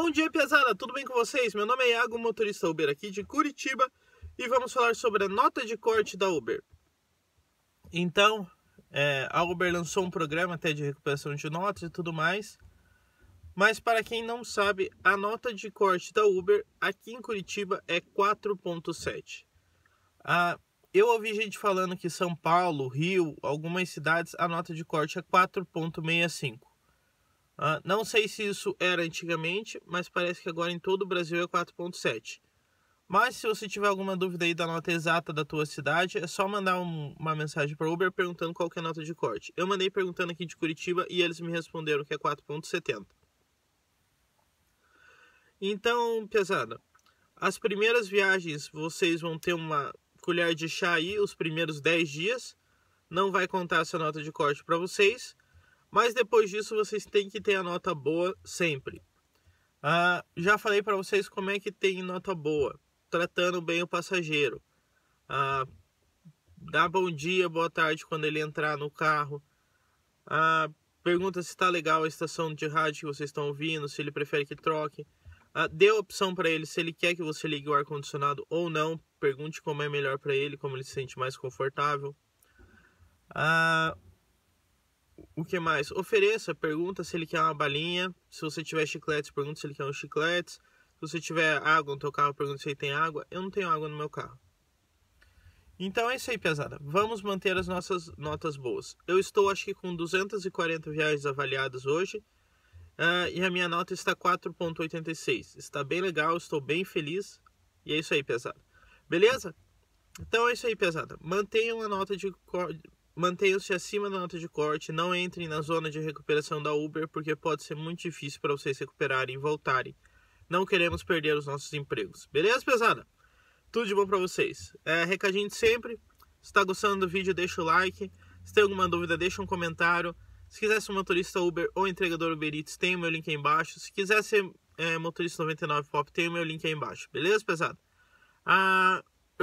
Bom dia, pesada! Tudo bem com vocês? Meu nome é Iago, motorista Uber aqui de Curitiba e vamos falar sobre a nota de corte da Uber. Então, é, a Uber lançou um programa até de recuperação de notas e tudo mais, mas para quem não sabe, a nota de corte da Uber aqui em Curitiba é 4,7. Ah, eu ouvi gente falando que São Paulo, Rio, algumas cidades, a nota de corte é 4,65. Uh, não sei se isso era antigamente, mas parece que agora em todo o Brasil é 4.7. Mas se você tiver alguma dúvida aí da nota exata da tua cidade, é só mandar um, uma mensagem para Uber perguntando qual é a nota de corte. Eu mandei perguntando aqui de Curitiba e eles me responderam que é 4.70. Então, pesada, as primeiras viagens vocês vão ter uma colher de chá aí os primeiros 10 dias. Não vai contar essa nota de corte para vocês mas depois disso vocês têm que ter a nota boa sempre. Ah, já falei para vocês como é que tem nota boa, tratando bem o passageiro. Ah, dá bom dia, boa tarde quando ele entrar no carro. Ah, pergunta se está legal a estação de rádio que vocês estão ouvindo, se ele prefere que troque. Ah, dê a opção para ele se ele quer que você ligue o ar condicionado ou não. Pergunte como é melhor para ele, como ele se sente mais confortável. O que mais? Ofereça, pergunta se ele quer uma balinha. Se você tiver chicletes, pergunta se ele quer um chiclete. Se você tiver água no teu carro, pergunta se ele tem água. Eu não tenho água no meu carro. Então é isso aí, pesada. Vamos manter as nossas notas boas. Eu estou, acho que, com 240 viagens avaliadas hoje. Uh, e a minha nota está 4.86. Está bem legal, estou bem feliz. E é isso aí, pesada. Beleza? Então é isso aí, pesada. Mantenham a nota de Mantenham-se acima da nota de corte, não entrem na zona de recuperação da Uber, porque pode ser muito difícil para vocês recuperarem e voltarem. Não queremos perder os nossos empregos. Beleza, pesada? Tudo de bom para vocês. É, recadinho de sempre. Se está gostando do vídeo, deixa o like. Se tem alguma dúvida, deixa um comentário. Se quiser ser motorista Uber ou entregador Uber Eats, tem o meu link aí embaixo. Se quiser ser é, motorista 99 Pop, tem o meu link aí embaixo. Beleza, pesada? Ah,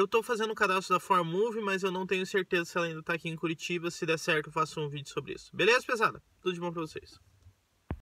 eu tô fazendo o cadastro da Formove, mas eu não tenho certeza se ela ainda tá aqui em Curitiba. Se der certo, eu faço um vídeo sobre isso. Beleza, pesada? Tudo de bom pra vocês.